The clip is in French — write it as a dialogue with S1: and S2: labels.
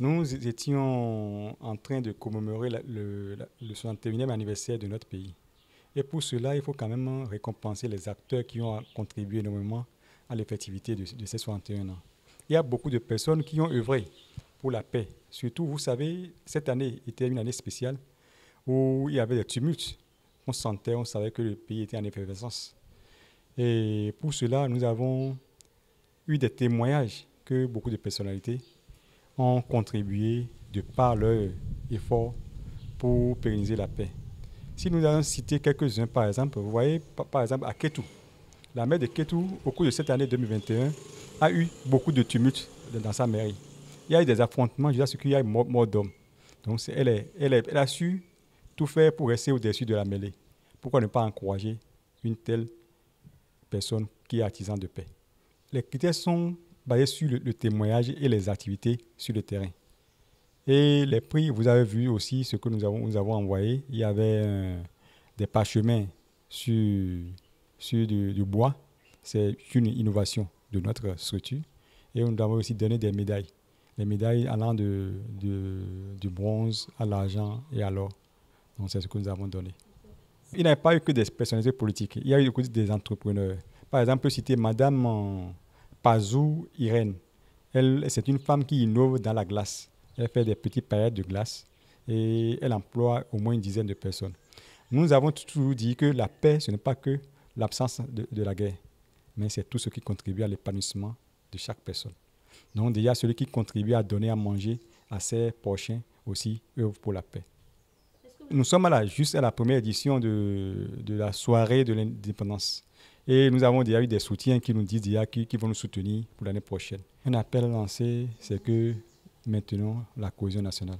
S1: Nous étions en train de commémorer le, 61e anniversaire de notre pays. Et pour cela, il faut quand même récompenser les acteurs qui ont contribué énormément à l'effectivité de, ces 61 ans. Il y a beaucoup de personnes qui ont œuvré pour la paix. Surtout, vous savez, cette année était une année spéciale où il y avait des tumultes. On sentait, on savait que le pays était en effervescence. Et pour cela, nous avons eu des témoignages que beaucoup de personnalités ont contribué de par leur effort pour pérenniser la paix. Si nous allons citer quelques-uns, par exemple, vous voyez, par exemple, à Ketou, la mère de Ketou, au cours de cette année 2021, a eu beaucoup de tumultes dans sa mairie. Il y a eu des affrontements jusqu'à ce qu'il y ait morts d'hommes. Donc, elle, est, elle, elle a su tout faire pour rester au-dessus de la mêlée. Pourquoi ne pas encourager une telle personne qui est artisan de paix Les critères sont basé sur le, témoignage et les activités sur le terrain. Et les prix, vous avez vu aussi ce que nous avons, nous avons envoyé. Il y avait euh, des parchemins sur, sur du, bois. C'est une innovation de notre structure. Et nous avons aussi donné des médailles. Les médailles allant de, du bronze à l'argent et à l'or. Donc c'est ce que nous avons donné. Il n'y a pas eu que des personnalités politiques, il y a eu des entrepreneurs. Par exemple, citer Madame euh, Pazou Irène. Elle, c'est une femme qui innove dans la glace. Elle fait des petites paillettes de glace et elle emploie au moins une dizaine de personnes. Nous avons toujours dit que la paix, ce n'est pas que l'absence de, la guerre, mais c'est tout ce qui contribue à l'épanouissement de chaque personne. Donc déjà, celui qui contribue à donner à manger à ses prochains aussi œuvre pour la paix. Nous sommes à juste à la première édition de la soirée de l'indépendance. Et nous avons déjà eu des soutiens qui nous disent déjà qui vont nous soutenir pour l'année prochaine. Un appel lancé, c'est que maintenant, la cohésion nationale.